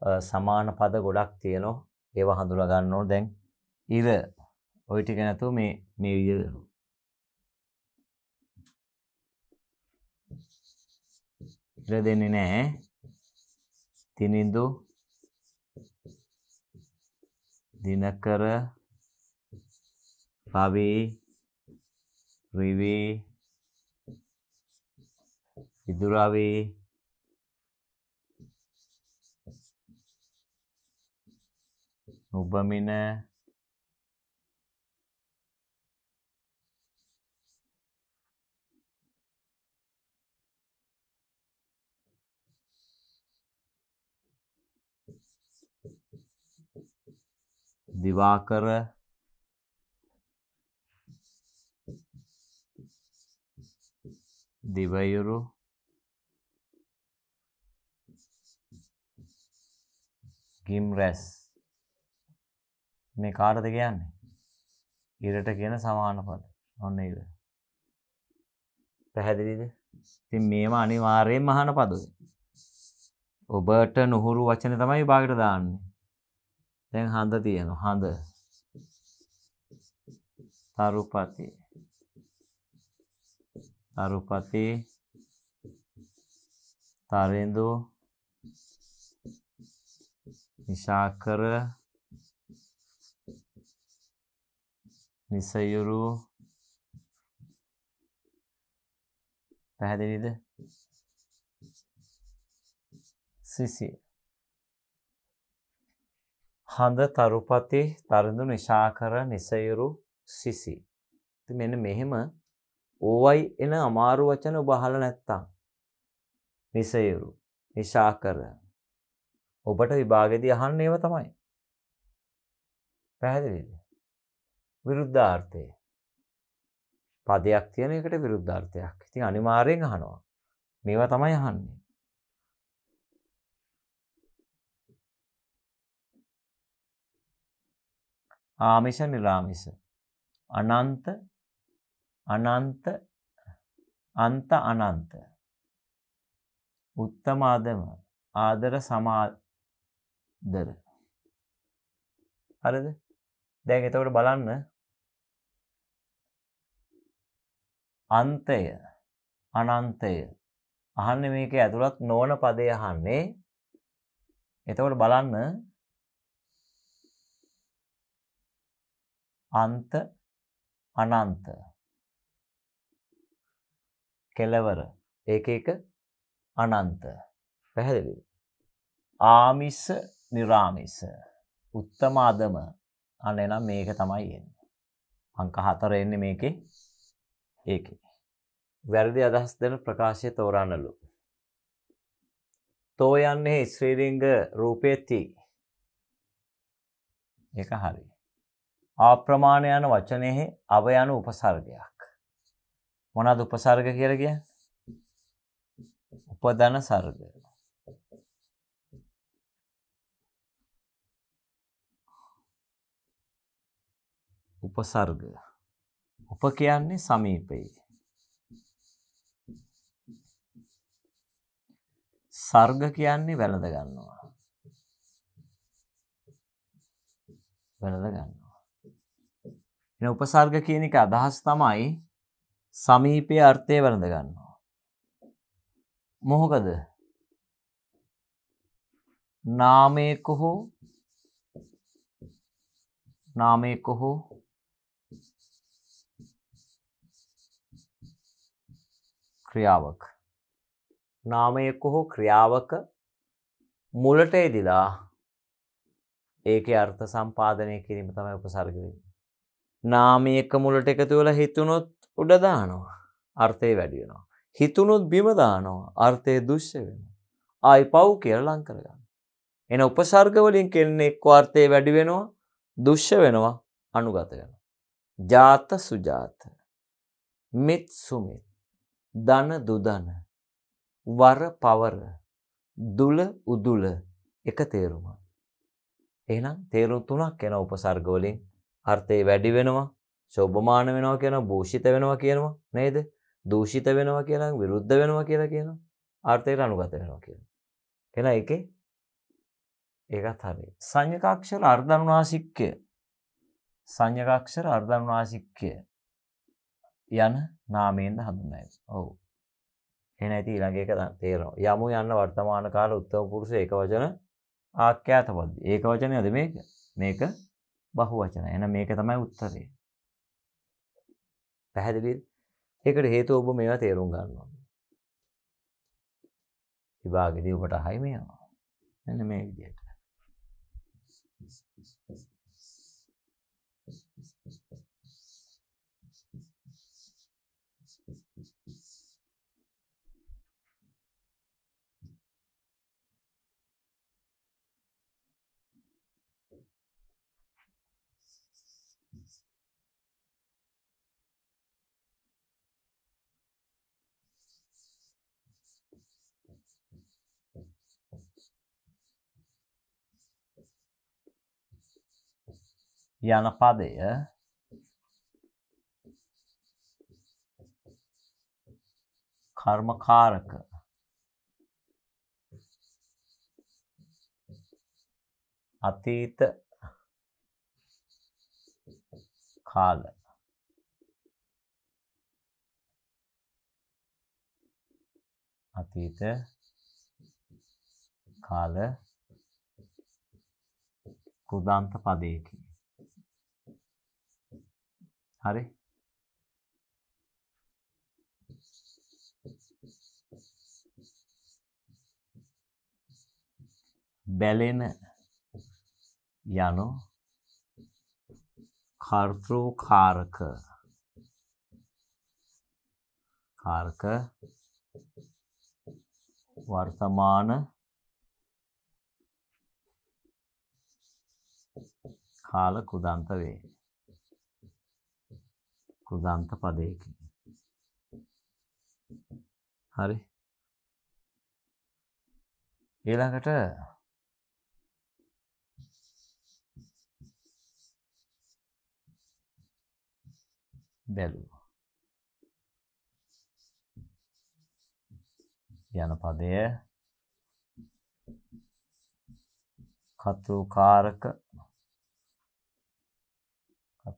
සමාන පද ගොඩක් තියනො ඒව හඳුරගන්නෝ දැන් ඉර ඔයිටි ගැනතු මේ මේ විදි ඉර දෙන්නේ නෑ තිනිදු දිනකර පවී රිවී විදුරාවී නුබමින දිවාකර දිවයුරු ගිම්රැස් මේ කාටද කියන්නේ? ඉරට කියන සමාන පද. ඔන්න ඉර. පැහැදිලිද? ඉතින් මේව අනිවාර්යයෙන්ම අහන පදද. ඔබට නුහුරු වචන තමයි විභාගෙට දාන්නේ. දැන් හඳ තියෙනවා. හඳ. තරුපති. තරුපති. තරෙන්දු. නිශාකර නිසයුරු පැහැදිලිද සිසිය හඳ තරුපති තරුදු නිශාකර නිසයුරු සිසි ති මෙන මෙහෙම ඕවයි එන අමාරු වචන ඔබහල නැත්තං නිසයුරු නිශාකර ඔබට විභාගෙදී අහන්න ඒව තමයි පැහැදිලිද විරුද්ධාර්ථය. පදයක් තියෙන එකට විරුද්ධාර්ථයක්. ඉතින් අනිවාර්යෙන් අහනවා. මේවා තමයි අහන්නේ. ආමිෂ නිර්ආමිෂ අනන්ත අනන්ත අන්ත අනන්ත උත්තම ආදම ආදර සමාදර හරිද දැන් එතකොට බලන්න අන්තය අනන්තය අහන්න මේක ඇතුළත් නෝන පදය අහන්නේ එතකොට බලන්න අන්ත අනන්ත කෙලවර ඒක එක අනන්ත පැහැදිලි ආමිස්ස නිරාමිස්ස උත්තමාදම අන්න එනම් මේක තමයි එන්නේ අංක හතර එන්නේ මේකේ ඒක වැරදි අදහස් දෙන ප්‍රකාශය තෝරන්නලු. තෝ යන්නේ ශ්‍රීරිංග රූපේති ඒක හරි. ආප්‍රමාණ යන වචනයෙහි අවයන උපසර්ගයක්. මොනද උපසර්ග කියරගිය උපදන සර්ග. උපසර්ගය අප කියන්නේ සමීපයේ. සර්ග කියන්නේ වැළඳ ගන්නවා. වැළඳ ගන්නවා. එන උපසර්ග කියන එක අදහස් තමයි සමීපයේ අර්ථය වැළඳ ගන්නවා. මොහොකද? නාමයක හෝ නාමයක හෝ ක්‍රියාවක්. නාමයක හෝ ක්‍රියාවක මුලට එදිලා ඒකේ අර්ථ සම්පාදනය කිරීම තමයි උපසර්ග වෙන්නේ. නාමයක මුලට එකතු වෙලා හිතුනොත් උඩ දානවා. අර්ථය වැඩි වෙනවා. හිතුනොත් බිම දානවා. අර්ථය දුෂ්‍ය වෙනවා. ආයි පව් කියලා ලං කරගන්න. එන උපසර්ග වලින් කියන්නේ එක්ක අර්ථය වැඩි වෙනවා, දුෂ්‍ය වෙනවා, අනුගත වෙනවා. ජාත සුජාත මිත් සුමිත් ධන දුදන වර පවර දුල උදුල එක තේරුම. එහෙනම් තේරුම් තුනක් යන උපසර්ගවලින් අර්ථය වැඩි වෙනවා ශෝභමාන වෙනවා කියන භූෂිත වෙනවා කියනවා නේද? දූෂිත වෙනවා කියලා විරුද්ධ වෙනවා කියලා කියනවා. අර්ථයට අනුගත වෙනවා කියනවා. එහෙනම් ඒකේ ඒකත් හරියි. සංයකාක්ෂර අර්ධනුනාසික්‍ය සංයකාක්ෂර අර්ධනුනාසික්‍ය යන නාමයෙන්ද හඳුන්වයි. ඔව්. එහෙනම් ඉතින් ඊළඟ එක තේරෙනවා. යමු යන්න වර්තමාන කාල උත්තම පුරුෂ ඒක වචන ආඛ්‍යාත පද. ඒක වචනයද මේක? මේක බහු වචන. එහෙනම් මේක තමයි උත්තරේ. පැහැදිලිද? ඒකට හේතුව ඔබ මේවා තේරුම් ගන්නවා. විභාගෙදී ඔබට අහයි මේවා. මෙන්න මේ විදිහට. යන පදය කර්මකාරක අතීත කාල අතීත කාල කෘදාන්ත පදයකි හරි බැලෙන යනු කර්තෘකාරක කාරක වර්තමාන කාල කුදන්ත වේ කෘදන්ත පදයකින්. හරි ඊළඟට බැලුව යන පදය කතුකාරක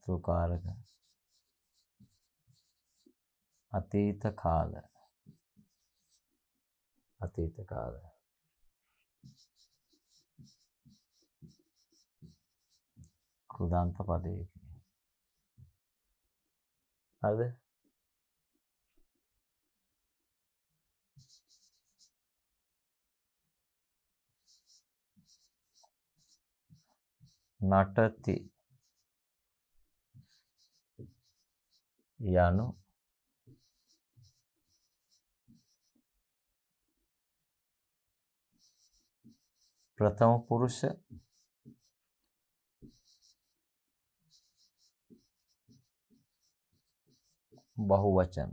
කතුකාරක අතීත කාල අතීත කාල කෘදාන්ත පදයක අද නටති යනු ප්‍රථම පුරුෂ බහුවචන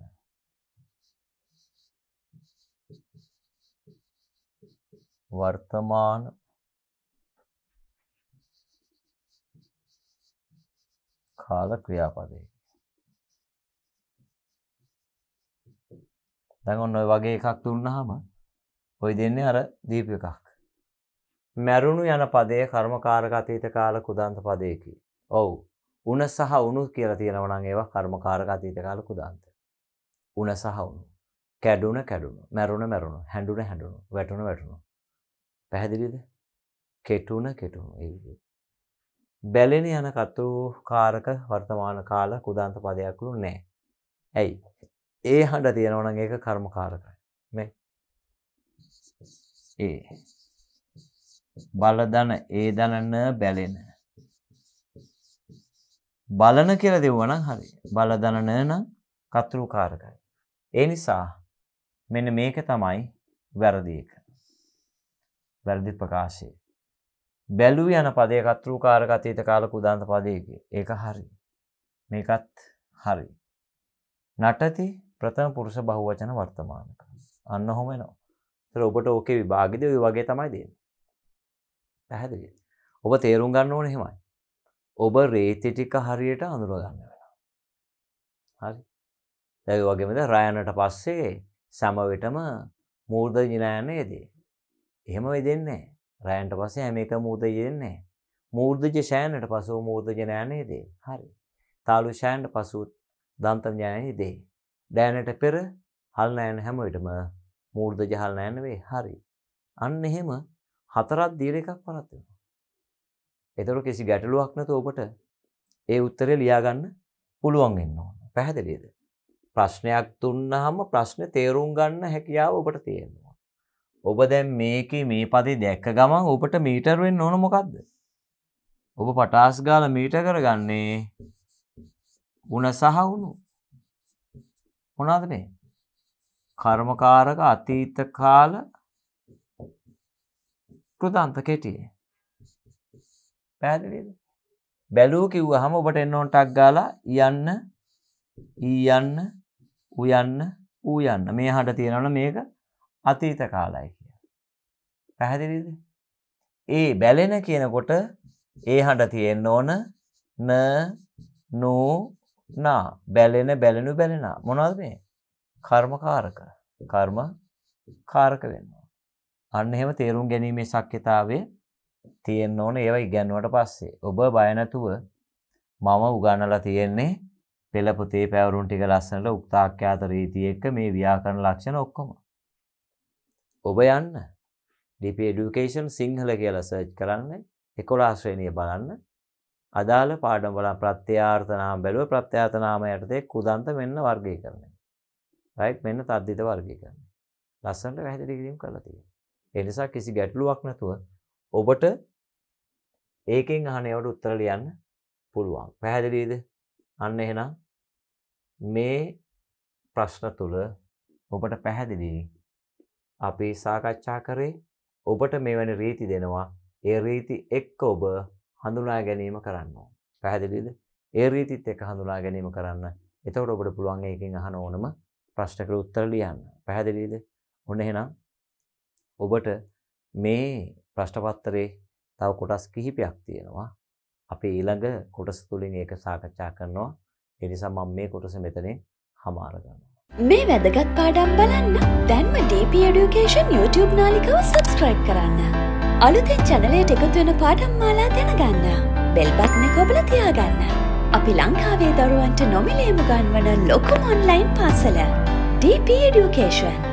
වර්තමාන කාල ක්‍රියාපදේ දැන් ඔන්න ඔය වගේ එකක් දුන්නාම ඔය දෙන්නේ අර දීප එකක් මැරුණු යන පදය කර්මකාරක අතීත කාල කුදන්ත පදයකි. ඔවු උන සහ උනු කියල තියෙනවනන් ඒවා කර්මකාරක අතීත කාල කුදන්ත. උන සහවුණු කැඩුන කැඩුණු මැරුණ මැරුණු හැඩුන හැඩුණු වැටුණු වැටුණු. පැහැදිලිද කෙටුන කෙටුණු ඒ. බැලෙන යන කතු කාරක වර්තමාන කාල කුදන්ත පදයක්ලු නෑ. ඇයි ඒ හඬ තියෙනවනන් ඒක කර්මකාරකයි මේ ඒ. බලදන ඒ දනන බැලෙන බලන කියල දෙව්වනම් හරි බලදනන නම් කතුරු කාරකයි. ඒ නිසා මෙන මේක තමයි වැරදික වැරදි ප්‍රකාශය. බැලූ යන පදය කතුරු කාරකතීත කාලක උදාන්ත පදයක ඒක හරි මේකත් හරි. නටති ප්‍රථම පුරුෂ බහුවචන වර්තමානක අන්න හොමෙනවා. ඔබට ඕකේ විභාගිද වගේ තමයි දේ. පැහැදිලි ඔබ තේරුම් ගන්න ඕන හෙමයි ඔබ රේති ටික හරියට අඳුරගන්න වෙනවා හරි දැ වගේමද රයනට පස්සේ සැමවිටම මූර්ධ ජිනයන්නේදී එහෙම වෙදන්නේ රෑන්ට පස්සේ හැම එක මූදයෙන්නේ මූර්ධජ ශෑනට පසු මූර්ධජනයනයේදේ හරි තාලු ශෑන්ට පසුත් දන්තඥයනයේදේ ඩෑනට පෙර හල්නෑන හැමවිටම මූර්ධජහල්නෑනවේ හරි අන්න එහෙම හතරක් දීර එකක් පරත් වෙනවා. එතකොට කිසි ගැටලුවක් නැතුව ඔබට ඒ උත්තරේ ලියාගන්න පුළුවන් වෙන්න ඕන. පැහැදිලිද? ප්‍රශ්නයක් දුන්නාම ප්‍රශ්නේ තේරුම් ගන්න හැකියාව ඔබට තියෙනවා. ඔබ දැන් මේකේ මේ පදේ දැක්ක ගමන් ඔබට මීටර් වෙන්න ඕන මොකද්ද? ඔබ පටාස් ගාලා මීටර් කරගන්නේ ಗುಣ සහ උණු. මොනවාද මේ? කර්මකාරක අතීත කාල කෘතාන්ත කෙටියේ. පැදිලිද. බැලූ කිව්ව හම ඔබට එන්නෝටක් ගාලා යන්න ඊයන්න උයන්න ඌ යන්න මේ හට තියෙනවන මේක අතීත කාලයි කිය. පැහැදිලිද. ඒ බැලෙන කියනකොට ඒ හඬ තියෙන්න ඕන න නෝනා බැලෙන බැලෙනු බැලෙන මොනවද මේ කර්මකාරක කර්ම කාරක වෙන්නවා. අන්න එහෙම තේරුම් ගැනීමේ ශක්්‍යතාවය තියෙන්න ඕන ඒව ඉගැන්නුවට පස්සේ ඔබ බය නැතුව මම උගන්නලා තියෙන්නේ පෙළ පොතේ පැවරුම් ටික ලස්සනට උක්තාක්ඛ්‍යාත රීතිය එක්ක මේ ව්‍යාකරණ ලක්ෂණ ඔක්කොම ඔබ යන්න DP Education සිංහල කියලා සර්ච් කරන්න 11 ශ්‍රේණිය බලන්න අදාළ පාඩම් බලන් ප්‍රත්‍යාර්ථ නාම බැලුව ප්‍රත්‍යාර්ථ නාම යටතේ කුදන්ත මෙන්න වර්ගීකරණය. රයිට් මෙන්න තද්දිත වර්ගීකරණය. ලස්සනට පැහැදිලි කිරීම කරලා තියෙනවා. ඒ නිසා කිසි ගැටලුවක් නැතුව ඔබට ඒකෙන් අහන ඒවට උත්තර ලියන්න පුළුවන්. පැහැදිලිද? අන්න එහෙනම් මේ ප්‍රශ්න තුල ඔබට පැහැදිලි අපි සාකච්ඡා කරේ ඔබට මෙවැනි රීති දෙනවා. ඒ රීති එක්ක ඔබ හඳුනා ගැනීම කරන්න ඕන. පැහැදිලිද? ඒ රීතිත් එක්ක හඳුනා ගැනීම කරන්න. එතකොට ඔබට පුළුවන් ඒකෙන් අහන ඕනම ප්‍රශ්නකට උත්තර ලියන්න. පැහැදිලිද? ඔන්න එහෙනම් ඔබට මේ ප්‍රශ්නපත්‍රයේ තව කොටස් කිහිපයක් තියෙනවා. අපි ඊළඟ කොටස තුලින් ඒක සාකච්ඡා කරනවා. ඒ නිසා මම මේ කොටස මෙතනින් හමාර කරනවා. මේ වැදගත් පාඩම් බලන්න දැන්ම DP Education YouTube නාලිකාව subscribe කරන්න. අලුතෙන් channelයට එකතු වෙන පාඩම් මාලා දැනගන්න. bell button එක ඔබලා තියාගන්න. අපි ලංකාවේ දරුවන්ට නොමිලේම ගන්වන ලොකුම online පාසල DP Education